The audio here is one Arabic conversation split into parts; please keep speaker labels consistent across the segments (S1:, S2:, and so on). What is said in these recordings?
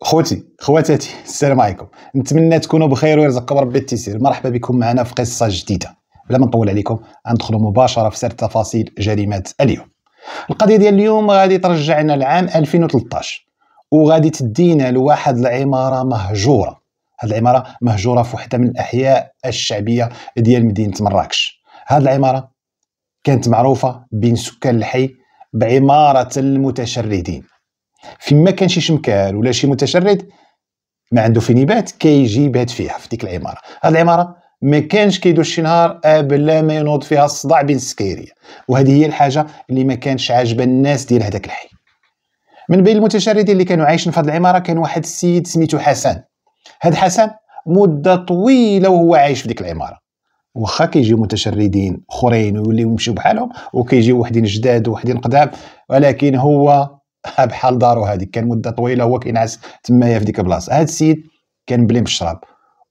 S1: خوتي خواتاتي السلام عليكم نتمنى تكونوا بخير ويرزقكم ربي التيسير مرحبا بكم معنا في قصه جديده بلا ما نطول عليكم غندخلوا مباشره في سر تفاصيل جريمه اليوم القضيه ديال اليوم غادي ترجعنا لعام 2013 وغادي تدينا لواحد العماره مهجوره هاد العماره مهجوره في وحده من الاحياء الشعبيه ديال مدينه مراكش هاد العماره كانت معروفه بين سكان الحي بعماره المتشردين فين ما كان شي شمكار ولا شي متشرد ما عنده فين يبات كيجي يبات فيها في ديك العماره هاد العماره ما كانش كيدوش شي نهار ابلا ما ينوض فيها الصداع بين السكيريه وهذه هي الحاجه اللي ما كانش عاجبه الناس ديال هذاك الحي من بين المتشردين اللي كانوا عايشين في هذه العماره كان واحد السيد سميتو حسن هاد حسن مده طويله وهو عايش في ديك العماره واخا كيجيو متشردين اخرين ويوليو يمشيو بحالهم وكيجيو وحدين جداد وحدين قدام ولكن هو بحال دارو هذيك كان مده طويله هو كينعس تمايا في ديك البلاصه هذا السيد كان بلي بالشراب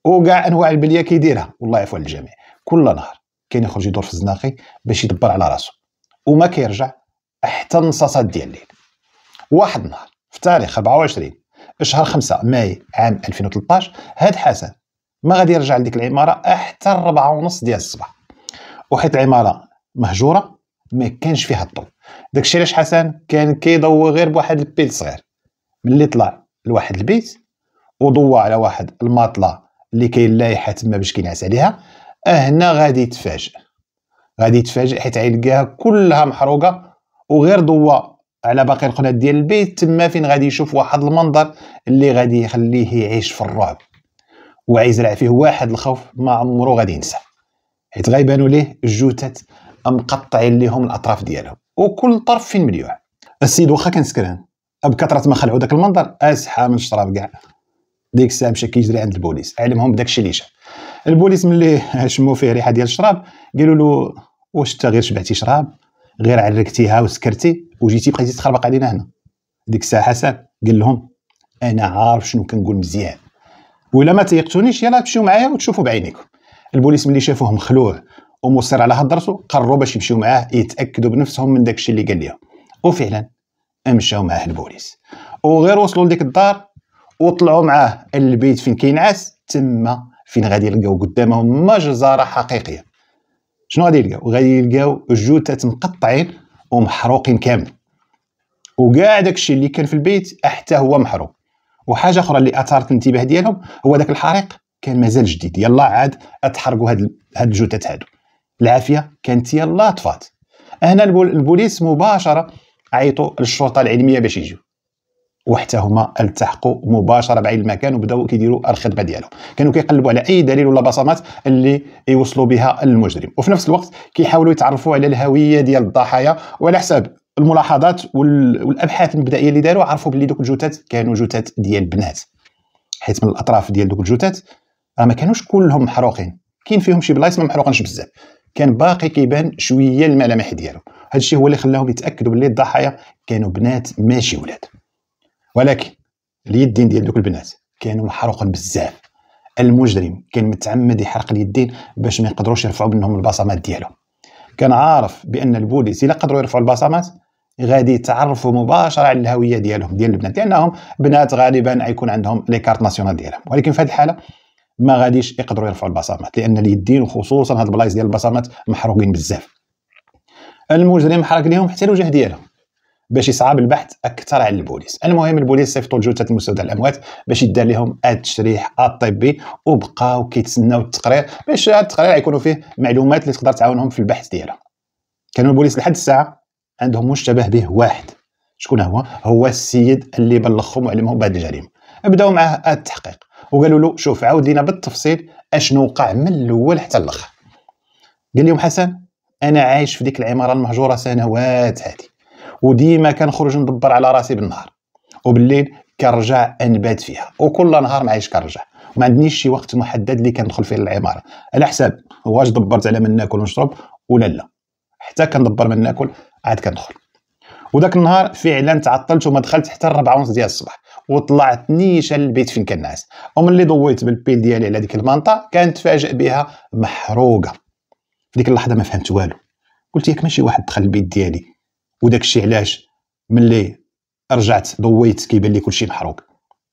S1: وكاع انواع البليه كيديرها والله يعفو على الجميع كل نهار كان يخرج يدور في الزناقي باش يدبر على راسو وما كيرجع حتى النصاصات ديال الليل واحد النهار في تاريخ 24 شهر 5 ماي عام 2013 هاد حسن ما غادي يرجع لديك العماره حتى الربعه ونص ديال الصباح وحيت العماره مهجوره ما كانش فيها الضوء داكشي علاش حسن كان كيضوي غير بواحد البيل صغير ملي طلع لواحد البيت وضوى على واحد الماطله اللي كاين لايحه تما باش كينعس عليها هنا غادي يتفاجئ غادي يتفاجئ حيت غيلقاها كلها محروقه وغير ضوى على باقي القناه ديال البيت تما فين غادي يشوف واحد المنظر اللي غادي يخليه يعيش في الرعب وعيزرع فيه واحد الخوف ما عمرو غادي ينسى حيت غيبانوا ليه الجثث مقطعين ليهم الاطراف ديالهم وكل طرف فين مليوح السيد واخا كان سكران بكثره ما خلعوا ذاك المنظر اسحى من الشراب كاع ديك الساعه مشى كيجري عند البوليس علمهم بداك الشيء اللي شاف البوليس ملي شموا فيه ريحه ديال الشراب قالوا له واش انت غير شبعتي شراب غير عركتيها وسكرتي وجيتي بقيتي تخربق علينا هنا ديك الساعه حسن قال لهم انا عارف شنو كنقول مزيان ولا ما تيقتونيش يلاه تمشيو معايا وتشوفوا بعينيكم البوليس ملي شافوه مخلوع ومصر على هدرته قرروا باش يمشيو معاه يتاكدوا بنفسهم من داكشي اللي قال لهم وفعلا مشاو معاه البوليس وغير وصلوا لديك الدار وطلعوا معاه البيت فين كينعس تما فين غادي يلقاو قدامهم مجزره حقيقيه شنو غادي يلقاو غادي يلقاو جثث مقطعين ومحروقين كامل وكاع داكشي اللي كان في البيت حتى هو محروق وحاجه اخرى اللي اثارت الانتباه ديالهم هو داك الحريق كان مازال جديد يلا عاد اتحرقوا هاد هاد الجثث هادو العافيه كانت هي الله طفات هنا البوليس مباشره عيطوا للشرطه العلميه باش يجيو وحتى هما التحقوا مباشره بعين المكان وبداو كيديروا الخدمه ديالهم كانوا كيقلبوا على اي دليل ولا بصمات اللي يوصلوا بها المجرم وفي نفس الوقت كيحاولوا يتعرفوا على الهويه ديال الضحايا وعلى حساب الملاحظات والابحاث المبدئيه اللي داروا عرفوا بلي دوك الجثث كانوا جثث ديال بنات حيت من الاطراف ديال دوك الجثث راه ما كانوش كلهم محروقين كاين فيهم شي بلايص ما محروقينش بزاف كان باقي كيبان شويه الملامح ديالهم هذا الشيء هو اللي خلاهم يتاكدوا باللي الضحايا كانوا بنات ماشي ولاد ولكن اليدين ديال دوك البنات كانوا محروقين بزاف المجرم كان متعمد يحرق اليدين باش ما يقدروش يرفعوا منهم البصمات ديالهم كان عارف بان البوليس الا قدروا يرفعوا البصمات غادي يتعرفوا مباشره على الهويه ديالهم ديال البنات لانهم بنات غالبا غيكون عندهم لي كارت ناسيونال ديالهم ولكن في هذه الحاله ما غاديش يقدروا يرفعوا البصمات لان اليدين وخصوصا هاد البلايص ديال البصمات محروقين بزاف المجرم حرك ليهم حتى الوجه ديالهم باش يصعب البحث اكثر على البوليس المهم البوليس صيفطوا لجثه المستودع الاموات باش يدار لهم التشريح الطبي وبقاو كيتسناو التقرير باش هذا التقرير يكونوا فيه معلومات اللي تقدر تعاونهم في البحث ديالهم كانوا البوليس لحد الساعه عندهم مشتبه به واحد شكون هو هو السيد اللي بلغهم وعلمهم بهذه الجريمه بداو معاه التحقيق وقالوا له شوف عاود لينا بالتفصيل اشنو وقع من الاول حتى الاخر قال لهم حسن انا عايش في ديك العماره المهجوره سنوات هذه وديما كنخرج ندبر على راسي بالنهار وبالليل كنرجع انبات فيها وكل نهار معايش كنرجع ما عندنيش شي وقت محدد اللي كندخل فيه للعماره على حساب واش دبرت على من ناكل ونشرب ولا لا حتى كندبر من ناكل عاد كندخل وداك النهار فعلا تعطلت وما دخلت حتى الربعة ونص ديال الصباح وطلعت نيشان البيت فين كنعس ناعس وملي ضويت بالبيل ديالي على ديك المنطقه تفاجئ بها محروقه ديك اللحظه ما فهمت والو قلت ياك ماشي واحد دخل البيت ديالي وداك الشيء علاش ملي رجعت ضويت كيبان لي كلشي محروق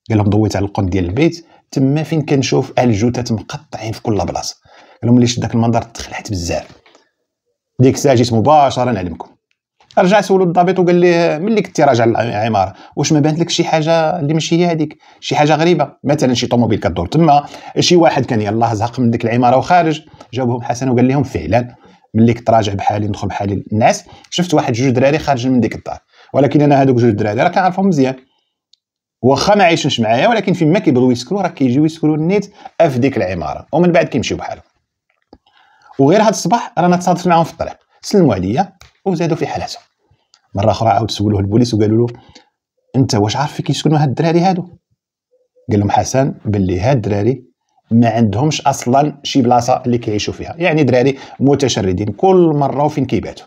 S1: قال لهم ضويت على القنت ديال البيت تما فين كنشوف الجثث مقطعين في كل بلاصه قال لهم ملي شد داك المنظر تخلعت بزاف ديك الساعه جيت مباشره نعلمكم رجع سولو الضابط وقال ليه ملي كنتي راجع العماره واش ما بانت لك شي حاجه اللي ماشي هي هذيك شي حاجه غريبه مثلا شي طوموبيل كدور تما شي واحد كان يلاه زهق من ديك العماره وخارج جاوبهم حسن وقال لهم فعلا ملي كنت راجع بحالي ندخل بحالي الناس شفت واحد جوج دراري خارجين من ديك الدار ولكن انا هذوك جوج دراري راه كنعرفهم مزيان واخا ما عايشينش معايا ولكن فين ما كيبغيو يسكنوا راه كيجيو يسكنوا نيت في ديك العماره ومن بعد كيمشيو بحالهم وغير هذا الصباح رانا تصادفت معاهم في الطريق سلموا عليا وزادوا في حالته مره اخرى عاود سولوه البوليس وقالوا له انت واش عارف كي كيسكنوا هاد الدراري هادو قال لهم حسن باللي هاد الدراري ما عندهمش اصلا شي بلاصه اللي كيعيشوا فيها يعني دراري متشردين كل مره وفين كيباتوا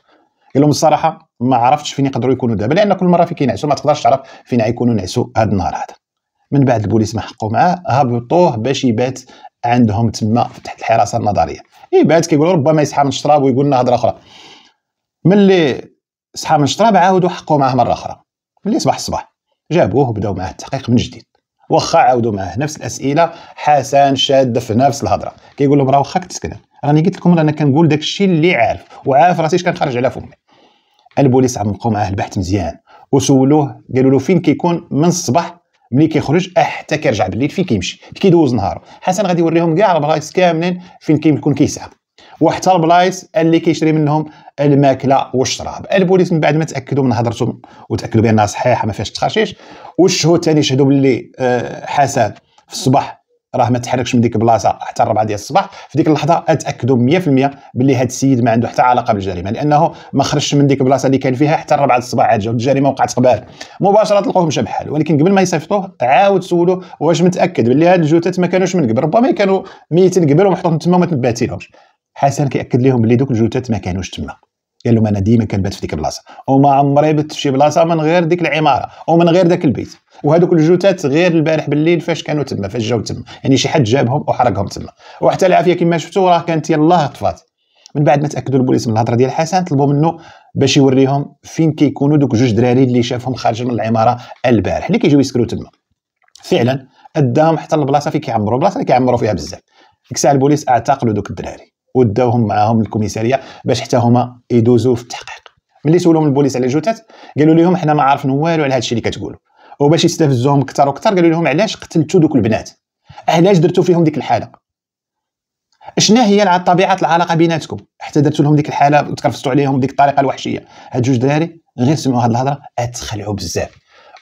S1: قال لهم الصراحه ما عرفتش فين يقدروا يكونوا دابا لان كل مره فين كينعسوا ما تقدرش تعرف فين غيكونوا نعسوا هاد النهار هذا من بعد البوليس ما حقوا معاه هبطوه باش يبات عندهم تما تحت الحراسه النظريه يبات كيقولوا ربما يصحى من الشراب ويقول لنا هضره اخرى ملي صحى من الشطراب عاودوا حقوا معاه مره اخرى ملي صباح الصباح جابوه وبداو معاه التحقيق من جديد واخا عاودوا معاه نفس الاسئله حسن شاد في نفس الهضره كيقول لهم راه واخا كنت راني قلت لكم انا كنقول داك الشيء اللي عارف وعارف راسي اش كنخرج على فمي البوليس عمقوا معاه البحث مزيان وسولوه قالوا له فين كيكون من الصباح ملي كيخرج حتى كيرجع بالليل فين كيمشي كيدوز نهارو حسن غادي يوريهم كاع البلايص كاملين فين كيكون كيسعى وحتى البلايص اللي كيشري منهم الماكله والشراب البوليس من بعد ما تاكدوا من هضرتهم وتاكدوا بانها صحيحه ما فيهاش تخرشيش والشهود ثاني شهدوا باللي آه، حسن في الصباح راه ما تحركش من ديك البلاصه حتى الربعه ديال الصباح في ديك اللحظه اتاكدوا 100% باللي هذا السيد ما عنده حتى علاقه بالجريمه لانه ما خرجش من ديك البلاصه اللي كان فيها حتى الربعه الصباح عاد الجريمه وقعت قبال مباشره تلقوه مشى بحال ولكن قبل ما يصيفطوه عاود سولوه واش متاكد باللي هاد الجثث ما كانوش من قبل ربما كانوا ميتين قبل ومحطوطين تما وما تنبهتي لهمش حسن كياكد لهم بلي دوك الجثث ما كانوش تما قال لهم انا ديما كنبات في ديك البلاصه وما عمري بت في شي بلاصه من غير ديك العماره ومن غير ذاك البيت وهذوك الجثث غير البارح بالليل فاش كانوا تما فاش جاو تما يعني شي حد جابهم وحرقهم تما وحتى العافيه كما شفتوا راه كانت يلاه طفات من بعد ما تاكدوا البوليس من الهضره ديال حسن طلبوا منه باش يوريهم فين كيكونوا دوك جوج دراري اللي شافهم خارجين من العماره البارح اللي كيجيو يسكروا تما فعلا اداهم حتى البلاصه فين كيعمروا البلاصه اللي كيعمروا فيها بزاف ديك الساعه البوليس اعتقلوا دوك الدراري وداوهم معاهم للكوميساريه باش حتى هما يدوزوا في التحقيق ملي سولهم البوليس على الجثث قالوا لهم حنا ما عارفين والو على هذا الشيء اللي كتقولوا وباش يستفزوهم اكثر واكثر قالوا لهم علاش قتلتوا دوك البنات علاش درتوا فيهم ديك الحاله شنا هي طبيعه العلاقه بيناتكم حتى درتوا لهم ديك الحاله وتكرفصتوا عليهم بديك الطريقه الوحشيه هاد جوج دراري غير سمعوا هاد الهضره اتخلعوا بزاف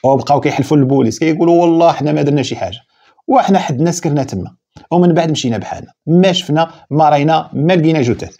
S1: وبقاو كيحلفوا للبوليس كيقولوا والله حنا ما درنا شي حاجه وحنا حدنا سكرنا تما ومن بعد مشينا بحالنا ما شفنا ما راينا ما لقينا جثث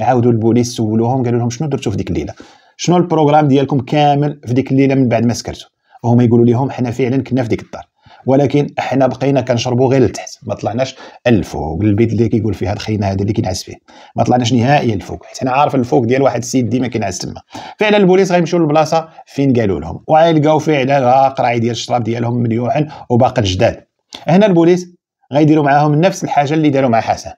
S1: عاودوا البوليس سولوهم قالوا لهم شنو درتوا في ديك الليله شنو البروغرام ديالكم كامل في ديك الليله من بعد ما سكرتوا وهما يقولوا لهم حنا فعلا كنا في ديك الدار ولكن حنا بقينا كنشربوا غير لتحت ما طلعناش الفوق البيت اللي كيقول فيه هذا هذا اللي كينعس فيه ما طلعناش نهائيا الفوق حيت انا عارف الفوق ديال واحد السيد ديما كينعس تما فعلا البوليس غيمشيو للبلاصه فين قالوا لهم وغيلقاو فعلا قراعي ديال الشراب ديالهم مليوحن وباقي الجداد هنا البوليس غيديروا معاهم نفس الحاجه اللي داروا مع حسن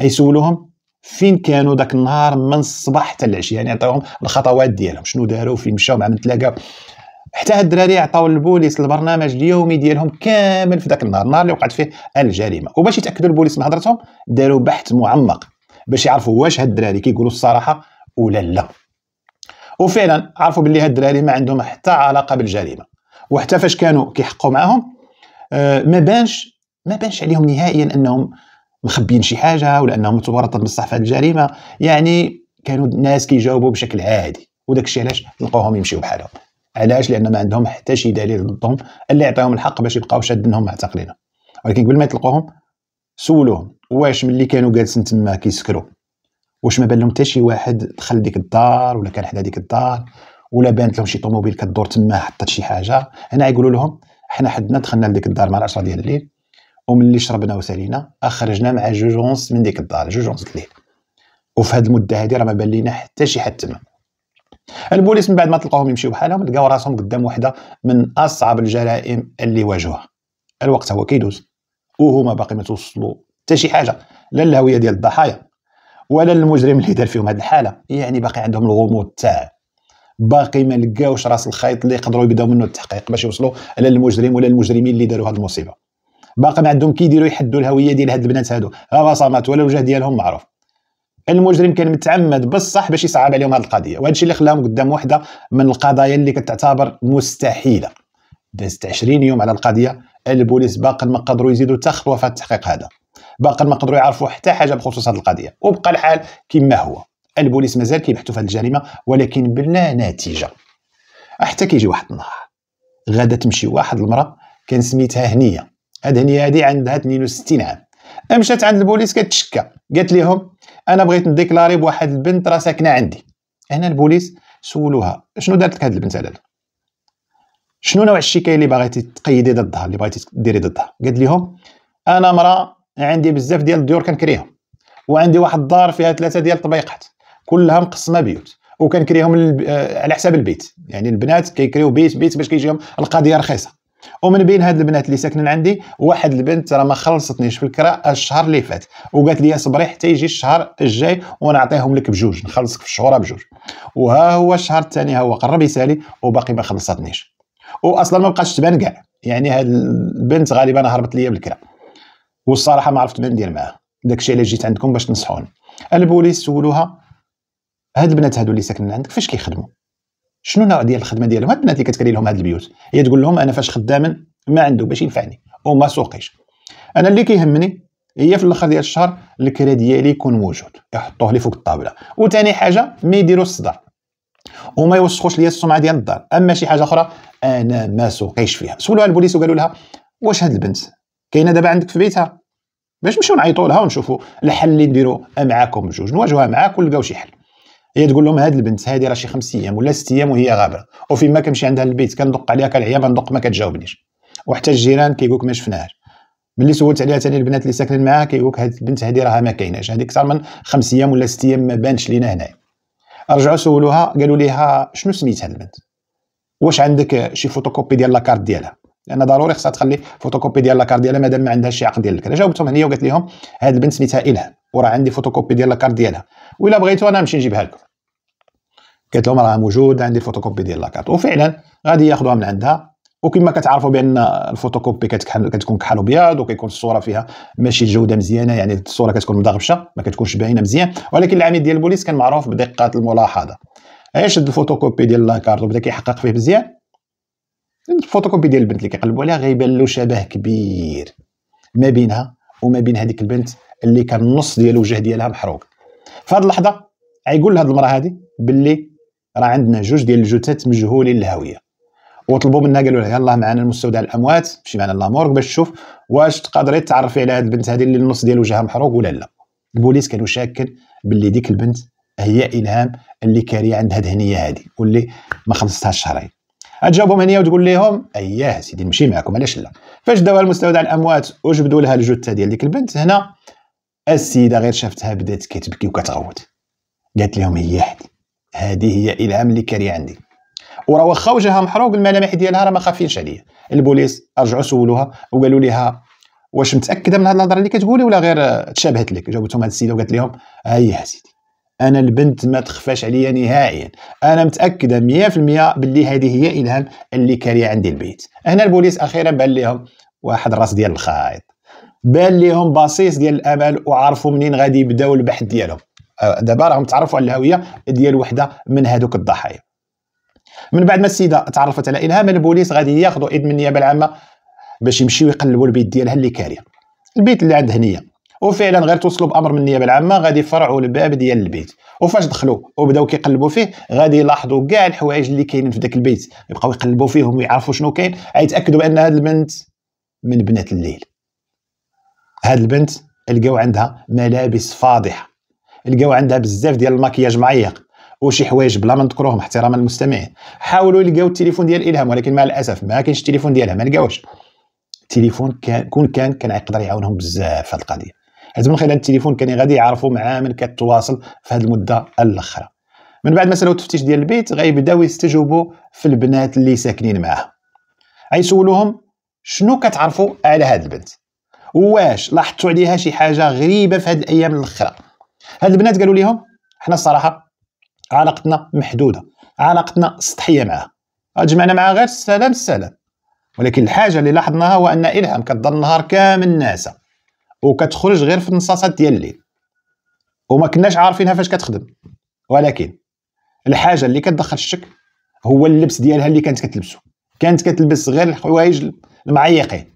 S1: غيسولوهم فين كانوا ذاك النهار من الصباح حتى العشيه يعني عطاوهم الخطوات ديالهم شنو داروا فين مشاو مع من تلاقاو حتى هاد الدراري عطاو البوليس البرنامج اليومي ديالهم كامل في ذاك النهار النهار اللي وقعت فيه الجريمه وباش يتاكدوا البوليس من هضرتهم داروا بحث معمق باش يعرفوا واش هاد الدراري كيقولوا الصراحه ولا لا وفعلا عرفوا باللي هاد الدراري ما عندهم حتى علاقه بالجريمه وحتى فاش كانوا كيحقوا معاهم آه، ما بانش ما بانش عليهم نهائيا انهم مخبيين شي حاجه ولا انهم متورطين بصح في الجريمه يعني كانوا الناس كيجاوبوا بشكل عادي وداك الشيء علاش لقوهم يمشيو بحالهم علاش لان ما عندهم حتى شي دليل ضدهم اللي يعطيهم الحق باش يبقاو شادينهم معتقلين ولكن قبل ما يطلقوهم سولوهم واش ملي كانوا جالسين تما كيسكروا واش ما بان لهم حتى شي واحد دخل ديك الدار ولا كان حدا ديك الدار ولا بانت لهم شي طوموبيل كدور تما حطت شي حاجه هنا يقولوا لهم حنا حدنا دخلنا لديك الدار مع 10 ديال الليل ومن اللي شربنا وسالينا اخرجنا مع جوج ونص من ديك الدار جوج ونص الليل وفي هاد المده هادي راه ما بان لينا حتى شي حد تما البوليس من بعد ما تلقاهم يمشيو بحالهم لقاو راسهم قدام وحده من اصعب الجرائم اللي واجهوها الوقت هو كيدوز وهما باقي ما توصلوا حتى شي حاجه لا الهويه ديال الضحايا ولا المجرم اللي دار فيهم هاد الحاله يعني باقي عندهم الغموض تاع باقي ما لقاوش راس الخيط اللي يقدروا يبداو منه التحقيق باش يوصلوا على المجرم ولا المجرمين اللي داروا هاد المصيبه باقي ما عندهم كيديروا يحدوا الهويه ديال هاد البنات هادو لا بصمات ولا الوجه ديالهم معروف المجرم كان متعمد بصح باش يصعب عليهم هاد القضيه وهذا الشيء اللي خلاهم قدام واحده من القضايا اللي كتعتبر مستحيله دازت 20 يوم على القضيه البوليس باقا ما قدروا يزيدوا حتى خطوه في التحقيق هذا باقا ما قدروا يعرفوا حتى حاجه بخصوص هذه القضيه وبقى الحال كما هو البوليس مازال كيبحثوا في هاد الجريمه ولكن بلا نتيجه حتى كيجي واحد النهار غادا تمشي واحد المراه كان سميتها هنيه هاد هنيه هادي عندها 62 عام مشات عند البوليس كتشكى قالت لهم انا بغيت نديكلاري بواحد البنت راه ساكنه عندي هنا البوليس سولوها شنو دارت لك هاد البنت هذا شنو نوع الشكايه اللي باغيتي تقيدي ضدها اللي باغيتي ديري ضدها قالت لهم انا مرا عندي بزاف ديال الديور كنكريهم وعندي واحد الدار فيها ثلاثه ديال الطبيقات كلها مقسمه بيوت وكنكريهم آه، على حساب البيت يعني البنات كيكريو بيت بيت باش كيجيهم القضيه رخيصه ومن بين هاد البنات اللي ساكنين عندي واحد البنت راه ما خلصتنيش في الكراء الشهر اللي فات وقالت لي صبري حتى يجي الشهر الجاي ونعطيهم لك بجوج نخلصك في الشهور بجوج وها هو الشهر الثاني ها هو قرب يسالي وباقي ما خلصتنيش واصلا ما بقاش تبان كاع يعني هاد البنت غالبا هربت ليا بالكراء والصراحه ما عرفت ما ندير معاها داكشي علاش جيت عندكم باش تنصحوني البوليس سولوها هاد البنات هادو اللي ساكنين عندك فاش كيخدموا شنو النوع ديال الخدمه ديالهم هاد البنات اللي كتكري لهم هاد البيوت هي تقول لهم انا فاش خدام ما عنده باش ينفعني وما سوقيش انا اللي كيهمني هي في الاخر ديال الشهر الكرا ديالي يكون موجود يحطوه لي فوق الطاوله وثاني حاجه ما يديروا الصداع وما يوسخوش ليا السمعه ديال الدار اما شي حاجه اخرى انا ما سوقيش فيها سولوها البوليس وقالوا لها واش هاد البنت كاينه دابا عندك في بيتها باش نمشيو نعيطوا لها ونشوفوا الحل اللي نديرو معاكم بجوج نواجهوها معاك ونلقاو شي حل هي تقول لهم هاد البنت هادي راه شي خمس ايام ولا ست ايام وهي غابره وفيما كنمشي عندها البيت كندق عليها كنعيا ما ندق ما كتجاوبنيش وحتى الجيران كيقولك ما شفناهاش ملي سولت عليها ثاني البنات اللي ساكنين معاها كيقولك هاد البنت هادي راها ما كايناش هادي اكثر من خمس ايام ولا ست ايام ما بانش لينا هنايا رجعوا سولوها قالوا ليها شنو سميت هاد البنت واش عندك شي فوتوكوبي ديال لاكارت ديالها لان ضروري خصها تخلي فوتوكوبي ديال لاكار ديالها مادام ما عندهاش شي عقد ديال الكره جاوبتهم هنيه وقالت لهم هاد البنت سميتها الهام وراه عندي فوتوكوبي ديال لاكار ديالها ولا بغيتو انا نمشي نجيبها لكم قالت لهم راه موجود عندي الفوتوكوبي ديال لاكارت وفعلا غادي ياخذوها من عندها وكما كتعرفوا بان الفوتوكوبي كتكون كتكون كحل ابيض وكيكون الصوره فيها ماشي الجوده مزيانه يعني الصوره كتكون مدغبشه ما كتكونش باينه مزيان ولكن العميد ديال البوليس كان معروف بدقه الملاحظه عيش الفوتوكوبي ديال لاكارت وبدا كيحقق فيه مزيان الفوتوكوبي ديال البنت اللي كيقلبوا عليها غيبان له شبه كبير ما بينها وما بين هذيك البنت اللي كان النص ديال الوجه ديالها محروق في هذه اللحظه غيقول لهاد المراه هذه باللي راه عندنا جوج ديال الجثث مجهولين الهويه وطلبوا منها قالوا لها يلاه معنا المستودع الاموات مشي معنا لامورك باش تشوف واش تقدري تعرفي على هاد البنت هذه اللي النص ديال وجهها محروق ولا لا البوليس كانوا شاكين باللي ديك البنت هي الهام اللي كاريه عندها دهنيه هذه واللي ما خلصتهاش شهرين تجاوبهم هنيه وتقول لهم اياه سيدي نمشي معكم علاش لا فاش داوها المستودع الاموات وجبدوا لها الجثه ديال ديك البنت هنا السيده غير شافتها بدات كتبكي وكتغوت قالت لهم هي هادي هذه هي الهام اللي كاري عندي وراه واخا وجهها محروق الملامح ديالها راه ما خافينش عليا البوليس رجعوا سولوها وقالوا لها واش متاكده من هذه الهضره اللي كتقولي ولا غير تشابهت لك جاوبتهم هذه السيده وقالت لهم اي يا سيدي انا البنت ما تخفاش عليا نهائيا انا متاكده 100% باللي هذه هي الهام اللي كاري عندي البيت هنا البوليس اخيرا بان لهم واحد راس ديال الخائط بان لهم باصيص ديال الامل وعرفوا منين غادي يبداو البحث ديالهم أه، دابا راهم تعرفوا على الهويه ديال وحده من هذوك الضحايا من بعد ما السيده تعرفت على الهام البوليس غادي ياخذوا اذن من النيابه العامه باش يمشيو يقلبوا البيت ديالها اللي كاريه البيت اللي عند هنيه وفعلا غير توصلوا بامر من النيابه العامه غادي يفرعوا الباب ديال البيت وفاش دخلوا وبداو كيقلبوا فيه غادي يلاحظوا كاع الحوايج اللي كاينين في ذاك البيت يبقاو يقلبوا فيهم ويعرفوا شنو كاين يتاكدوا بان هذه البنت من بنات الليل هاد البنت لقاو عندها ملابس فاضحه لقاو عندها بزاف ديال الماكياج معيق وشي حوايج بلا ما نذكروهم احتراما للمستمعين حاولوا يلقاو التليفون ديال الهام ولكن مع الاسف ما كاينش التليفون ديالها ما لقاوش التليفون كان كون كان كان يقدر يعاونهم بزاف في هذه القضيه حيت من خلال التليفون كان غادي يعرفوا مع من كتواصل في هذه المده الاخرى من بعد ما سالوا التفتيش ديال البيت غيبداو يستجوبوا في البنات اللي ساكنين معاه غيسولوهم شنو كتعرفوا على هاد البنت واش لاحظتوا عليها شي حاجه غريبه في هذه الايام الاخرى هاد البنات قالوا لهم حنا الصراحه علاقتنا محدوده علاقتنا سطحيه معها اجمعنا معها غير السلام السلام ولكن الحاجه اللي لاحظناها هو ان الهام كتضل نهار كامل ناسا وكتخرج غير في النصاصات ديال الليل وما كناش عارفينها فاش كتخدم ولكن الحاجه اللي كتدخل الشك هو اللبس ديالها اللي كانت كتلبسو كانت كتلبس غير الحوايج المعيقين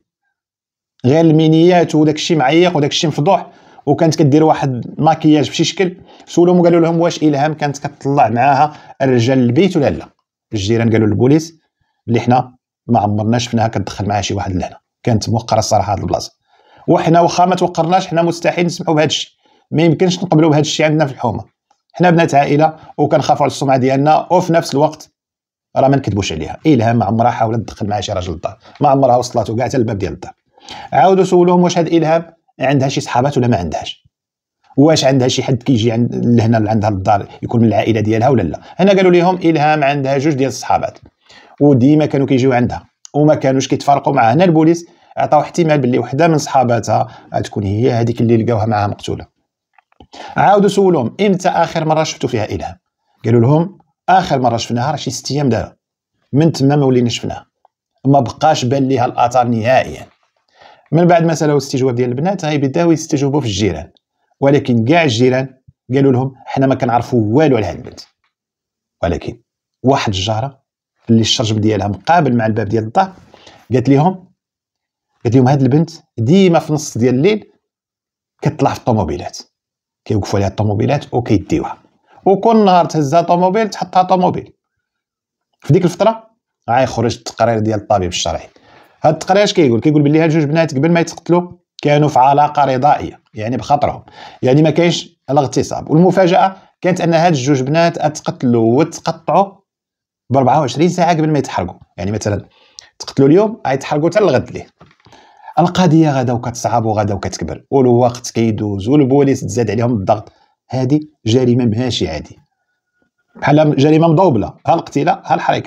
S1: غير المينيات وداك الشيء معيق وداك الشيء مفضوح وكانت كدير واحد ماكياج بشي شكل سولهم وقالوا لهم واش الهام كانت كتطلع معاها الرجال البيت ولا لا الجيران قالوا للبوليس اللي حنا ما عمرنا شفناها كتدخل معها شي واحد لهنا كانت موقره الصراحه هذه البلاصه وحنا واخا ما توقرناش حنا مستحيل نسمحوا بهذا الشيء ما يمكنش نقبلوا بهذا الشيء عندنا في الحومه حنا بنات عائله وكنخافوا على السمعه ديالنا وفي نفس الوقت راه ما نكذبوش عليها الهام ما عمرها حاولت تدخل مع شي راجل للدار ما عمرها وصلت كاع حتى الباب ديال الدار عاودوا سولوهم واش هاد الهام عندها شي صحابات ولا ما عندهاش واش عندها شي حد كيجي عند لهنا عندها للدار يكون من العائله ديالها ولا لا هنا قالوا لهم الهام عندها جوج ديال الصحابات وديما كانوا كيجيو عندها وما كانوش كيتفارقوا معها هنا البوليس عطاو احتمال باللي وحده من صحاباتها تكون هي هذيك اللي لقاوها معها مقتوله عاودوا سولوهم امتى اخر مره شفتوا فيها الهام قالوا لهم اخر مره شفناها راه شي ست ايام دابا من تما ما ولينا شفناها ما بقاش بان ليها الاثار نهائيا من بعد ما سالوا الاستجواب ديال البنات هاي بداو يستجوبوا في الجيران ولكن كاع الجيران قالوا لهم حنا ما كنعرفوا والو على هاد البنت ولكن واحد الجاره اللي الشرجم ديالها مقابل مع الباب ديال الدار قالت لهم قالت لهم هاد البنت ديما في نص ديال الليل كتطلع في الطوموبيلات كيوقفوا عليها الطوموبيلات وكيديوها وكل نهار تهزها طوموبيل تحطها طوموبيل في ديك الفتره غيخرج التقرير ديال الطبيب الشرعي هاد التقرير اش كيقول كيقول بلي هاد جوج بنات قبل ما يتقتلوا كانوا في علاقه رضائيه يعني بخاطرهم يعني ما كاينش الاغتصاب والمفاجاه كانت ان هاد الجوج بنات اتقتلوا وتقطعوا ب 24 ساعه قبل ما يتحرقوا يعني مثلا تقتلوا اليوم غيتحرقوا حتى الغد ليه القضيه غدا وكتصعب وغدا وكتكبر والوقت كيدوز والبوليس تزاد عليهم الضغط هذه جريمه ماهيش عادي بحال جريمه مضوبله ها القتيله ها الحريق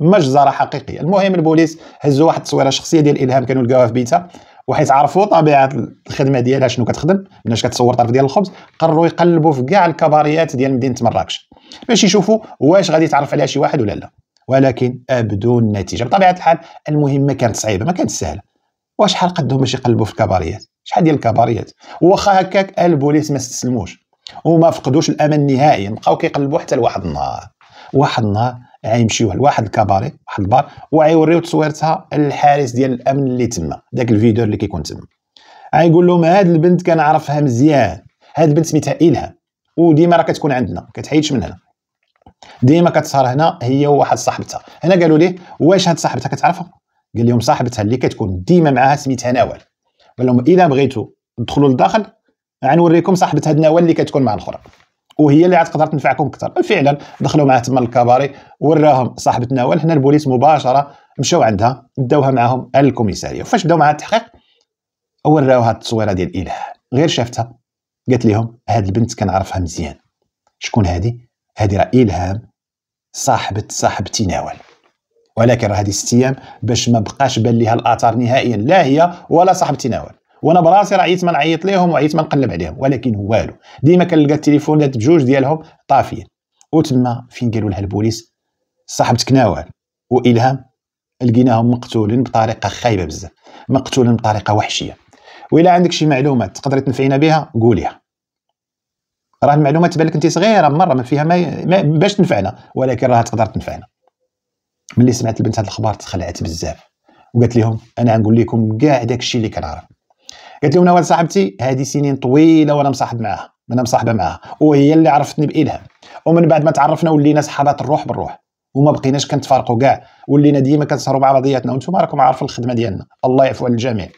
S1: مجزره جزاره حقيقيه المهم البوليس هزوا واحد التصويره شخصيه ديال الهام كانوا لقاوها في بيتها وحيت عرفوا طبيعه الخدمه ديالها شنو كتخدم باش كتصور طرف ديال الخبز قرروا يقلبوا في كاع الكباريات ديال مدينه مراكش باش يشوفوا واش غادي يتعرف عليها شي واحد ولا لا ولكن بدون نتيجه بطبيعه الحال المهمه كانت صعيبه ما كانت سهله وشحال قدهم باش يقلبوا في الكباريات شحال ديال الكباريات واخا هكاك البوليس ما استسلموش وما فقدوش الامل نهائيا بقاو كيقلبوا حتى لواحد النهار واحد النهار غيمشيو لواحد الكباري واحد البار وغيوريو تصويرتها للحارس ديال الامن اللي تما داك الفيديو اللي كيكون تما غيقول لهم هاد البنت كنعرفها مزيان هاد البنت سميتها الهام وديما راه كتكون عندنا كتحيدش من هنا ديما كتسهر هنا هي وواحد صاحبتها هنا قالوا ليه واش هاد صاحبتها كتعرفها قال لهم صاحبتها اللي كتكون ديما معاها سميتها نوال قال لهم اذا بغيتوا تدخلوا لداخل غنوريكم صاحبه هاد نوال اللي كتكون مع الاخرى وهي اللي غتقدر تنفعكم اكثر فعلا دخلوا معها تما الكباري وراهم صاحبه نوال هنا البوليس مباشره مشاو عندها داوها معاهم الكوميساريه فاش بداو معاها التحقيق وراوها التصويره ديال اله غير شافتها قالت لهم هاد البنت كنعرفها مزيان شكون هادي هادي راه الهام صاحبه صاحبتي نوال ولكن راه هذه ايام باش ما بقاش بان ليها الاثار نهائيا لا هي ولا صاحب التناول وانا براسي راه عييت ما نعيط ليهم وعييت ما نقلب عليهم ولكن والو ديما كنلقى التليفونات بجوج ديالهم طافيين وتما فين قالوا لها البوليس صاحب تناول والهام لقيناهم مقتولين بطريقه خايبه بزاف مقتولين بطريقه وحشيه وإلا عندك شي معلومات تقدري تنفعينا بها قوليها راه المعلومات تبان لك انت صغيره مره ما فيها ما باش تنفعنا ولكن راها تقدر تنفعنا ملي سمعت البنت هاد الخبر تخلعت بزاف وقالت لهم انا غنقول لكم كاع داكشي اللي كنعرف قالت لهم نوال صاحبتي هذه سنين طويله وانا مصاحب معاها انا مصاحبه معاها وهي اللي عرفتني بالهام ومن بعد ما تعرفنا ولينا صحابات الروح بالروح وما بقيناش كنتفارقوا كاع ولينا ديما كنسهروا مع بعضياتنا وانتم راكم عارفين الخدمه ديالنا الله يعفو على الجميع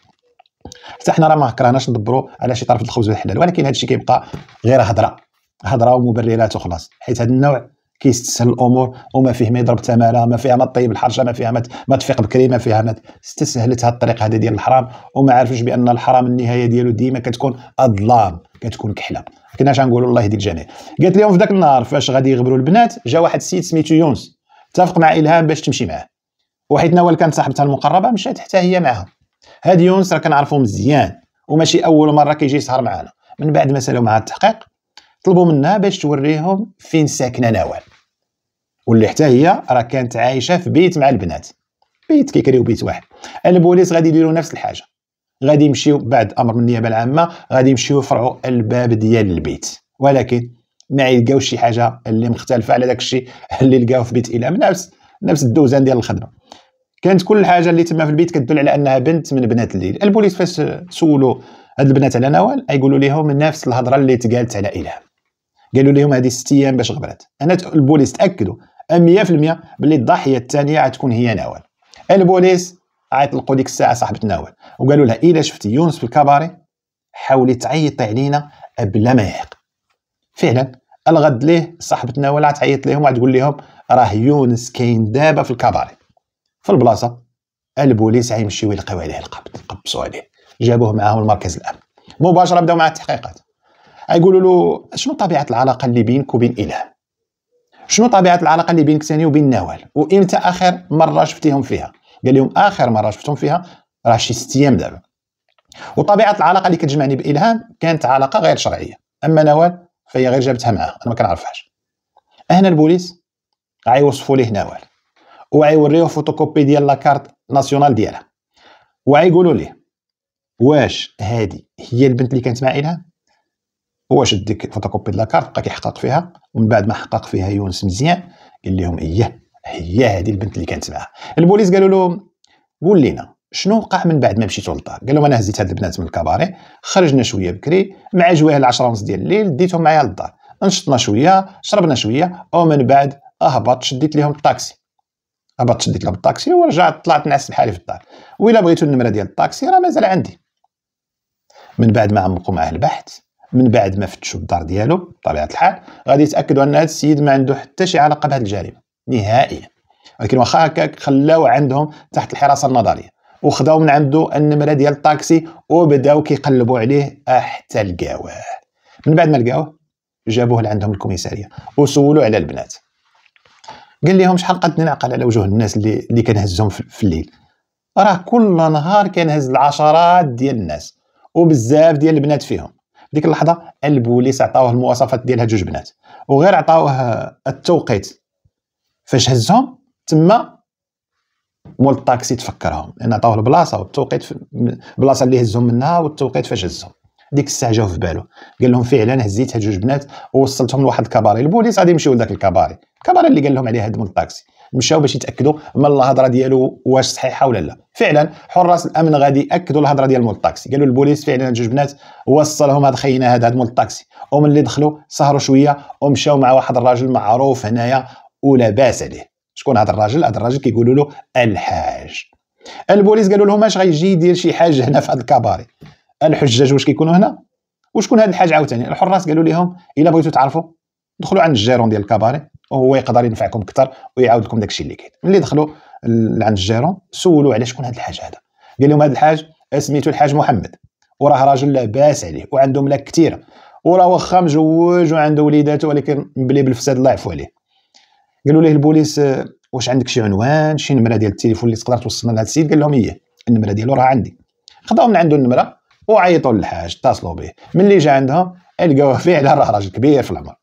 S1: حتى حنا راه ما كرهناش ندبروا على شي طرف الخبز والحلال ولكن هادشي كيبقى غير هضره هضره ومبررات وخلاص حيت هذا النوع كيستسهل الامور وما فيه ما يضرب تماره ما فيها ما طيب الحرشه ما فيها ما, تفيق بكري ما فيها ما استسهلت هذه الطريقه هذه ديال الحرام وما عارفش بان الحرام النهايه ديالو ديما كتكون اظلام كتكون كحله كناش غنقولوا الله يهدي الجميع قالت لهم في ذاك النهار فاش غادي يغبروا البنات جا واحد السيد سميتو يونس اتفق مع الهام باش تمشي معاه وحيت نوال كانت صاحبتها المقربه مشات حتى هي معاها هاد يونس راه كنعرفو مزيان وماشي اول مره كيجي يسهر معانا من بعد ما سالوا مع التحقيق طلبوا منها باش توريهم فين ساكنه نوال واللي حتى هي راه كانت عايشه في بيت مع البنات بيت كيكريو بيت واحد البوليس غادي يديروا نفس الحاجه غادي يمشيو بعد امر من النيابه العامه غادي يمشيو يفرعوا الباب ديال البيت ولكن ما يلقاو شي حاجه اللي مختلفه على داك الشيء اللي لقاو في بيت الام نفس نفس الدوزان ديال الخدمه كانت كل حاجه اللي تما في البيت كتدل على انها بنت من بنات الليل البوليس فاش سولوا هاد البنات على نوال يقولوا لهم نفس الهضره اللي تقالت على الهام قالوا لهم هذه ست ايام باش غبرات انا البوليس تاكدوا 100% باللي الضحيه الثانيه غتكون هي نوال البوليس عيطلقوا ديك الساعه صاحبه نوال وقالوا لها الا شفتي يونس في الكباري حاولي تعيطي علينا بلا ما يحق فعلا الغد ليه صاحبه نوال عتعيط لهم وعتقول لهم راه يونس كاين دابا في الكباري في البلاصه البوليس غيمشيو يلقاو عليه القبض قبصوا عليه جابوه معاهم المركز الامن مباشره بداو مع التحقيقات يقولوا له شنو طبيعه العلاقه اللي بينك وبين اله شنو طبيعه العلاقه اللي بينك ثاني وبين نوال وامتى اخر مره شفتيهم فيها قال لهم اخر مره شفتهم فيها راه شي ست ايام دابا وطبيعه العلاقه اللي كتجمعني بالهام كانت علاقه غير شرعيه اما نوال فهي غير جابتها معاه انا ما كنعرفهاش هنا البوليس غيوصفوا ليه نوال وغيوريوه فوتوكوبي ديال لاكارت ناسيونال ديالها وغيقولوا ليه واش هادي هي البنت اللي كانت مع الهام هو شد ديك فوتوكوبي دو لاكارت بقى كيحقق فيها ومن بعد ما حقق فيها يونس مزيان قال لهم اياه هي هذه البنت اللي كانت معاه البوليس قالوا له قول لنا شنو وقع من بعد ما مشيتوا للدار قال لهم انا هزيت هاد البنات من الكباري خرجنا شويه بكري مع جواه العشرة ونص ديال الليل ديتهم معايا للدار نشطنا شويه شربنا شويه ومن بعد اهبط شديت لهم الطاكسي هبط شديت لهم الطاكسي ورجعت طلعت نعس بحالي في الدار وإلا بغيتو النمره ديال الطاكسي راه مازال عندي من بعد ما عمقوا معاه البحث من بعد ما فتشوا الدار ديالو بطبيعه الحال غادي يتاكدوا ان هذا السيد ما عنده حتى شي علاقه بهذه الجريمه نهائيا ولكن واخا هكاك خلاو عندهم تحت الحراسه النظريه وخداو من عنده النمره ديال الطاكسي وبداو كيقلبوا عليه حتى لقاوه من بعد ما لقاوه جابوه لعندهم الكوميساريه وسولوا على البنات قال لهم شحال قد نعقل على وجوه الناس اللي اللي كنهزهم في الليل راه كل نهار كنهز العشرات ديال الناس وبزاف ديال البنات فيهم ديك اللحظه البوليس عطاوه المواصفات ديالها جوج بنات وغير عطاوه التوقيت فاش هزهم تما مول الطاكسي تفكرهم لان عطاوه البلاصه والتوقيت البلاصه اللي هزهم منها والتوقيت فاش هزهم ديك الساعه جاو في بالو قال لهم فعلا هزيت هاد جوج بنات ووصلتهم لواحد الكباري البوليس غادي يمشيو لذاك الكباري الكباري اللي قال لهم عليه هاد مول الطاكسي مشاو باش يتاكدوا من الهضره ديالو واش صحيحه ولا لا فعلا حراس الامن غادي ياكدوا الهضره ديال مول الطاكسي قالوا البوليس فعلا جوج بنات وصلهم هذا خينا هذا مول الطاكسي ومن اللي دخلوا سهروا شويه ومشاو مع واحد الراجل معروف هنايا ولا باس عليه شكون هذا الراجل هذا الراجل كيقولوا له الحاج البوليس قالوا لهم اش غيجي يدير شي حاج هنا في هذا الكباري الحجاج واش كيكونوا هنا وشكون هذا الحاج عاوتاني الحراس قالوا لهم الا بغيتوا تعرفوا دخلوا عند الجيرون ديال الكباري وهو يقدر ينفعكم اكثر ويعاود لكم داكشي اللي كاين ملي دخلوا لعند الجيرون سولوا على شكون هذا الحاج هذا قال لهم هذا الحاج سميتو الحاج محمد وراه راجل لاباس عليه وعنده ملاك كثيره وراه واخا مجوج وعنده وليداته ولكن مبلي بالفساد الله يعفو عليه قالوا ليه البوليس آه، واش عندك شي عنوان شي نمره ديال التليفون اللي تقدر توصلنا لهذا السيد قال لهم ايه النمره ديالو راه عندي خداو من عنده النمره وعيطوا للحاج اتصلوا به ملي جا عندهم لقاوه فعلا راه راجل كبير في العمر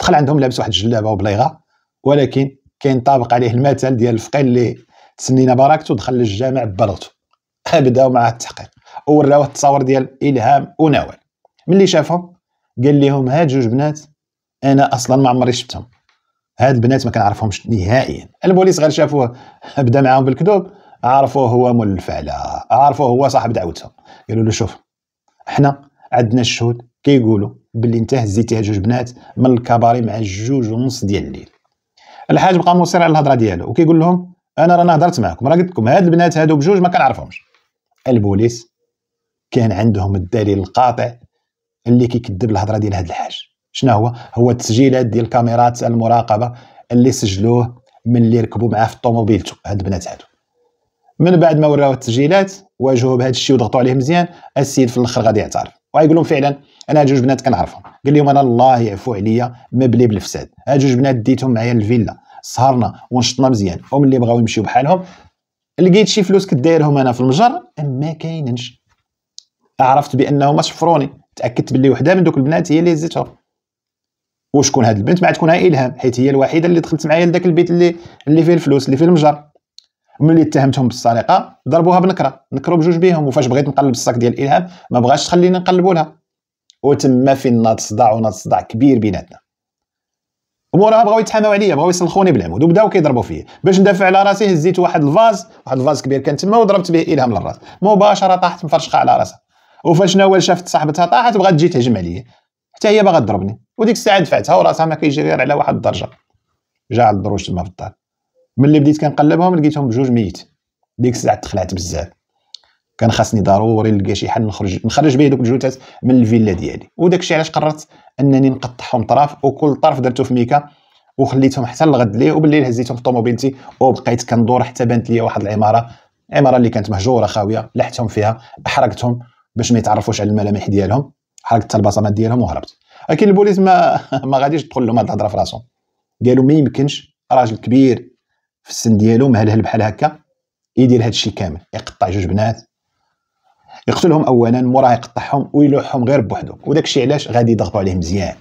S1: دخل عندهم لابس واحد الجلابه وبليغه ولكن طابق عليه المثل ديال الفقير اللي تسنينا بركته دخل للجامع ببلغته بداو معاه التحقيق وراوه التصاور ديال الهام ونوال ملي شافهم قال لهم هاد جوج بنات انا اصلا ما عمري شفتهم هاد البنات ما كنعرفهمش نهائيا البوليس غير شافوه بدا معاهم بالكذوب عرفوه هو مول الفعله عرفوه هو صاحب دعوتهم قالوا له شوف حنا عندنا الشهود كيقولوا باللي انت هزيتيها جوج بنات من الكباري مع جوج ونص ديال الليل الحاج بقى مصر على الهضره ديالو وكيقول لهم انا رانا هضرت معكم راه قلت لكم هاد البنات هادو بجوج ما كنعرفهمش البوليس كان عندهم الدليل القاطع اللي كيكذب الهضره ديال هاد الحاج شنو هو هو التسجيلات ديال الكاميرات المراقبه اللي سجلوه من اللي ركبوا معاه في طوموبيلته هاد البنات هادو من بعد ما وراو التسجيلات واجهوه بهذا الشيء وضغطوا عليه مزيان السيد في الاخر غادي يعترف وغايقول لهم فعلا انا هاد جوج بنات كنعرفهم قال لهم انا الله يعفو عليا مبلي بالفساد هاد جوج بنات ديتهم معايا للفيلا سهرنا ونشطنا مزيان هما اللي بغاو يمشيو بحالهم لقيت شي فلوس كدايرهم انا في المجر ما كاينش عرفت بانهم شفروني تاكدت بلي وحده من دوك البنات هي اللي هزتهم وشكون هاد البنت ما تكون هي الهام حيت هي الوحيده اللي دخلت معايا لذاك البيت اللي اللي فيه الفلوس اللي فيه المجر وملي اتهمتهم بالسرقه ضربوها بنكره نكروا بجوج بهم وفاش بغيت نقلب الصاك ديال الالهام ما بغاش تخليني نقلبوا لها وتما فين ناض صداع وناض صداع كبير بيناتنا وموراها بغاو يتحاماو عليا بغاو يسلخوني بالعمود وبداو كيضربوا فيا باش ندافع على راسي هزيت واحد الفاز واحد الفاز كبير كان تما وضربت به الهام للراس مباشره طاحت مفرشقه على راسها وفاش ناول شافت صاحبتها طاحت بغات تجي تهجم عليا حتى هي باغا تضربني وديك الساعه دفعتها وراسها ما كيجري غير على واحد الدرجه جا على الدروج تما في الدار ملي بديت كنقلبهم لقيتهم بجوج ميت ديك الساعه تخلعت بزاف كان خاصني ضروري نلقى شي حل نخرج نخرج به دوك الجثث من الفيلا ديالي وداك الشيء علاش قررت انني نقطعهم طراف وكل طرف درته في ميكا وخليتهم حتى الغد ليه وبالليل هزيتهم في طوموبيلتي وبقيت كندور حتى بانت لي واحد العماره العماره اللي كانت مهجوره خاويه لحتهم فيها احرقتهم باش ما يتعرفوش على الملامح ديالهم حرقت حتى البصمات ديالهم وهربت لكن البوليس ما ما غاديش تدخل لهم هاد الهضره في راسهم قالوا ما يمكنش راجل كبير في السن ديالو مهلهل بحال هكا يدير هذا الشيء كامل يقطع جوج بنات يقتلهم اولا موراه يقطعهم ويلوحهم غير بوحدو وداك الشيء علاش غادي يضغطوا عليه مزيان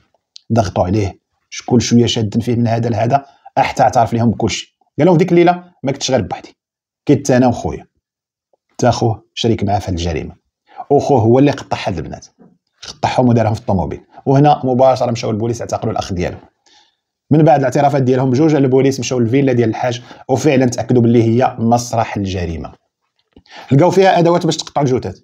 S1: ضغطوا عليه كل شويه شاد فيه من هذا لهذا حتى اعترف لهم بكل شيء قال لهم ديك الليله ما كنتش غير بوحدي كنت انا وخويا تا خوه شريك معاه في الجريمه وخوه هو اللي قطع هاد البنات قطعهم ودارهم في الطوموبيل وهنا مباشره مشاو البوليس اعتقلوا الاخ ديالو من بعد الاعترافات ديالهم بجوج البوليس مشاو للفيلا ديال الحاج وفعلا تاكدوا باللي هي مسرح الجريمه لقاو فيها ادوات باش تقطع الجثث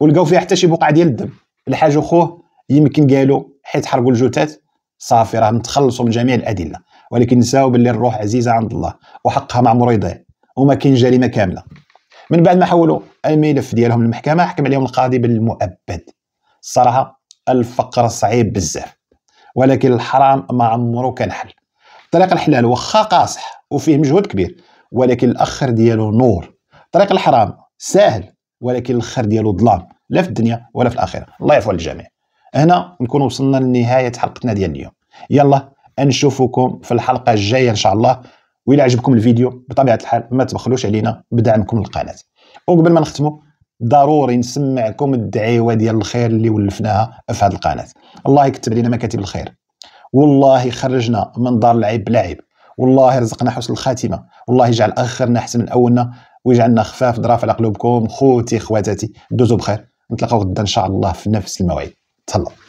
S1: ولقاو فيها حتى شي بقعه ديال الدم الحاج وخوه يمكن قالوا حيت حرقوا الجثث صافي راه نتخلصوا من جميع الادله ولكن نساو باللي الروح عزيزه عند الله وحقها ما عمره يضيع وما كاين جريمه كامله من بعد ما حولوا الملف ديالهم للمحكمه حكم عليهم القاضي بالمؤبد الصراحه الفقره صعيب بزاف ولكن الحرام ما عمره كان حل طريق الحلال واخا قاصح وفيه مجهود كبير ولكن الاخر ديالو نور طريق الحرام ساهل ولكن الاخر ديالو ظلام لا في الدنيا ولا في الاخره الله يعفو على الجميع هنا نكون وصلنا لنهايه حلقتنا ديال اليوم يلا نشوفكم في الحلقه الجايه ان شاء الله وإلا عجبكم الفيديو بطبيعه الحال ما تبخلوش علينا بدعمكم للقناه وقبل ما نختموا ضروري نسمعكم الدعيوه ديال الخير اللي ولفناها في هذه القناه الله يكتب علينا مكاتب الخير والله خرجنا من دار العيب بلا عيب والله رزقنا حسن الخاتمه والله يجعل اخرنا احسن من اولنا ويجعلنا خفاف ضراف على قلوبكم خوتي خواتاتي دوزوا بخير نتلاقاو غدا ان شاء الله في نفس الموعد تهلاو